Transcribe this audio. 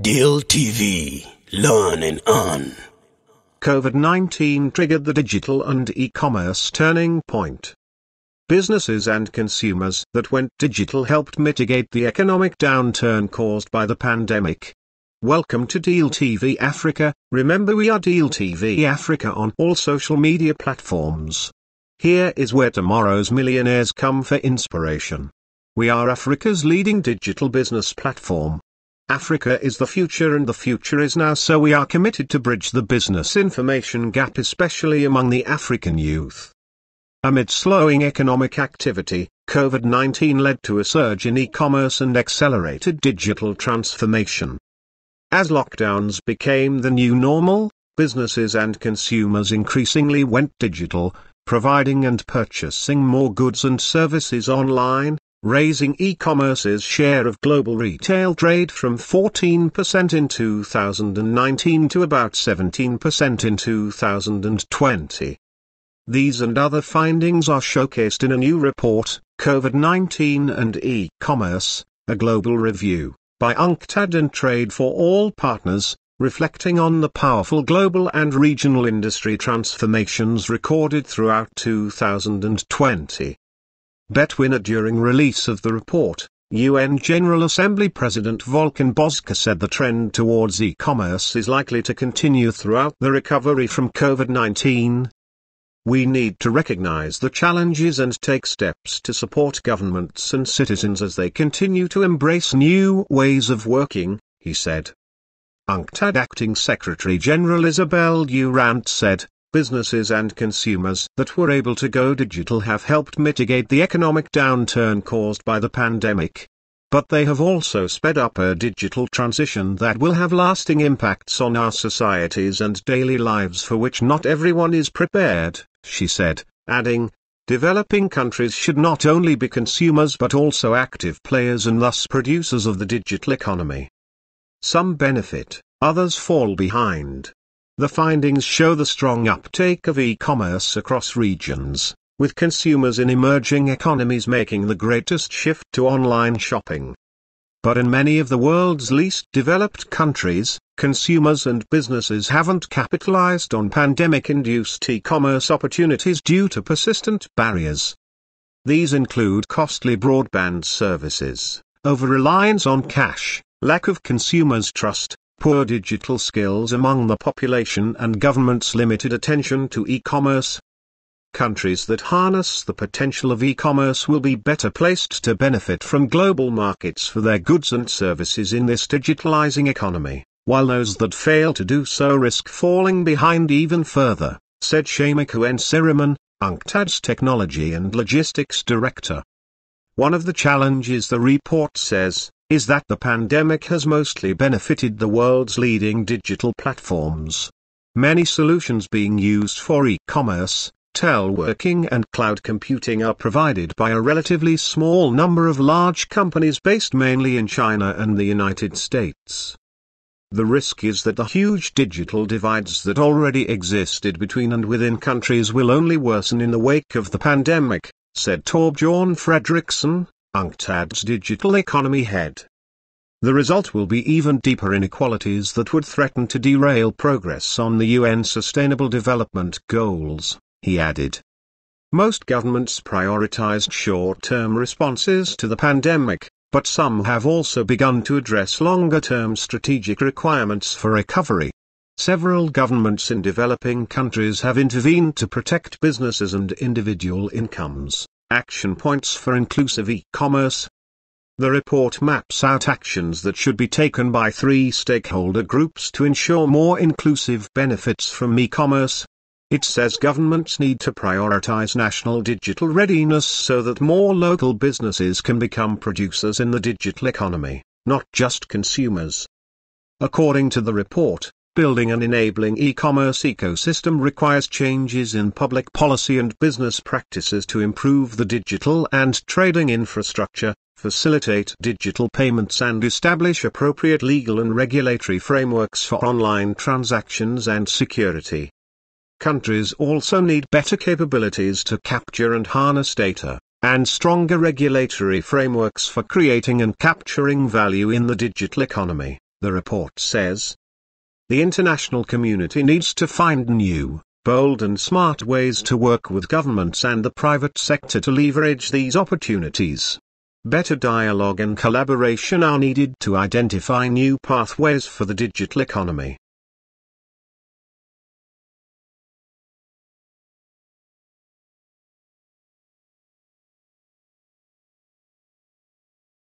Deal TV, learn and earn. COVID 19 triggered the digital and e commerce turning point. Businesses and consumers that went digital helped mitigate the economic downturn caused by the pandemic. Welcome to Deal TV Africa. Remember, we are Deal TV Africa on all social media platforms. Here is where tomorrow's millionaires come for inspiration. We are Africa's leading digital business platform Africa is the future and the future is now so we are committed to bridge the business information gap especially among the African youth. Amid slowing economic activity, COVID-19 led to a surge in e-commerce and accelerated digital transformation. As lockdowns became the new normal, businesses and consumers increasingly went digital, providing and purchasing more goods and services online, raising e-commerce's share of global retail trade from 14% in 2019 to about 17% in 2020. These and other findings are showcased in a new report, COVID-19 and E-Commerce, a global review, by UNCTAD and Trade for All Partners, reflecting on the powerful global and regional industry transformations recorded throughout 2020. Betwiner during release of the report, UN General Assembly President Volkan Bozkır said the trend towards e-commerce is likely to continue throughout the recovery from COVID-19. We need to recognize the challenges and take steps to support governments and citizens as they continue to embrace new ways of working, he said. UNCTAD Acting Secretary General Isabel Durant said, businesses and consumers that were able to go digital have helped mitigate the economic downturn caused by the pandemic. But they have also sped up a digital transition that will have lasting impacts on our societies and daily lives for which not everyone is prepared, she said, adding, Developing countries should not only be consumers but also active players and thus producers of the digital economy. Some benefit, others fall behind. The findings show the strong uptake of e-commerce across regions, with consumers in emerging economies making the greatest shift to online shopping. But in many of the world's least developed countries, consumers and businesses haven't capitalized on pandemic induced e commerce opportunities due to persistent barriers. These include costly broadband services, over reliance on cash, lack of consumers' trust, poor digital skills among the population and government's limited attention to e-commerce. Countries that harness the potential of e-commerce will be better placed to benefit from global markets for their goods and services in this digitalizing economy, while those that fail to do so risk falling behind even further, said Shamiku N. Siriman, UNCTAD's Technology and Logistics Director. One of the challenges the report says, is that the pandemic has mostly benefited the world's leading digital platforms. Many solutions being used for e-commerce, teleworking and cloud computing are provided by a relatively small number of large companies based mainly in China and the United States. The risk is that the huge digital divides that already existed between and within countries will only worsen in the wake of the pandemic, said Torbjorn Fredriksson, UNCTAD's digital economy head. The result will be even deeper inequalities that would threaten to derail progress on the UN Sustainable Development Goals, he added. Most governments prioritized short-term responses to the pandemic, but some have also begun to address longer-term strategic requirements for recovery. Several governments in developing countries have intervened to protect businesses and individual incomes. Action Points for Inclusive E-Commerce The report maps out actions that should be taken by three stakeholder groups to ensure more inclusive benefits from e-commerce. It says governments need to prioritize national digital readiness so that more local businesses can become producers in the digital economy, not just consumers. According to the report, Building an enabling e-commerce ecosystem requires changes in public policy and business practices to improve the digital and trading infrastructure, facilitate digital payments and establish appropriate legal and regulatory frameworks for online transactions and security. Countries also need better capabilities to capture and harness data, and stronger regulatory frameworks for creating and capturing value in the digital economy, the report says. The international community needs to find new, bold and smart ways to work with governments and the private sector to leverage these opportunities. Better dialogue and collaboration are needed to identify new pathways for the digital economy.